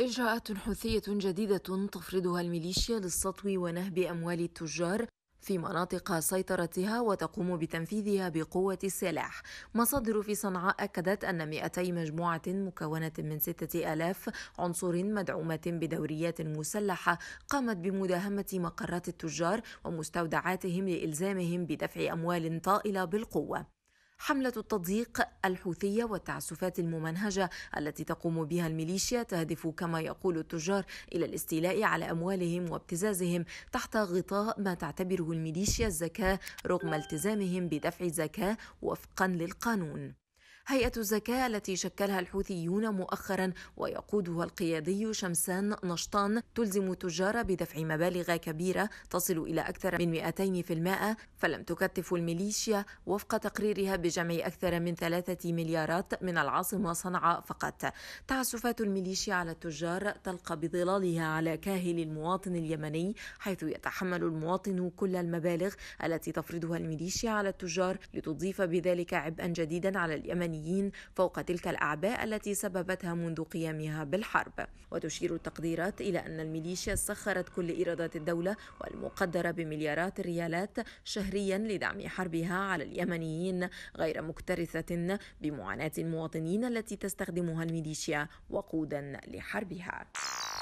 إجراءات حوثية جديدة تفرضها الميليشيا للسطو ونهب أموال التجار في مناطق سيطرتها وتقوم بتنفيذها بقوة السلاح مصادر في صنعاء أكدت أن 200 مجموعة مكونة من 6000 عنصر مدعومة بدوريات مسلحة قامت بمداهمة مقرات التجار ومستودعاتهم لإلزامهم بدفع أموال طائلة بالقوة حملة التضييق الحوثية والتعسفات الممنهجة التي تقوم بها الميليشيا تهدف كما يقول التجار إلى الاستيلاء على أموالهم وابتزازهم تحت غطاء ما تعتبره الميليشيا الزكاة رغم التزامهم بدفع الزكاة وفقا للقانون هيئة الزكاة التي شكلها الحوثيون مؤخرا ويقودها القيادي شمسان نشطان تلزم التجار بدفع مبالغ كبيرة تصل إلى أكثر من 200% فلم تكتف الميليشيا وفق تقريرها بجمع أكثر من ثلاثة مليارات من العاصمة صنعاء فقط تعسفات الميليشيا على التجار تلقى بظلالها على كاهل المواطن اليمني حيث يتحمل المواطن كل المبالغ التي تفرضها الميليشيا على التجار لتضيف بذلك عبئا جديدا على اليمن الإيرانيين فوق تلك الأعباء التي سببتها منذ قيامها بالحرب وتشير التقديرات إلى أن الميليشيا سخرت كل إيرادات الدولة والمقدرة بمليارات الريالات شهريا لدعم حربها على اليمنيين غير مكترثة بمعاناة المواطنين التي تستخدمها الميليشيا وقودا لحربها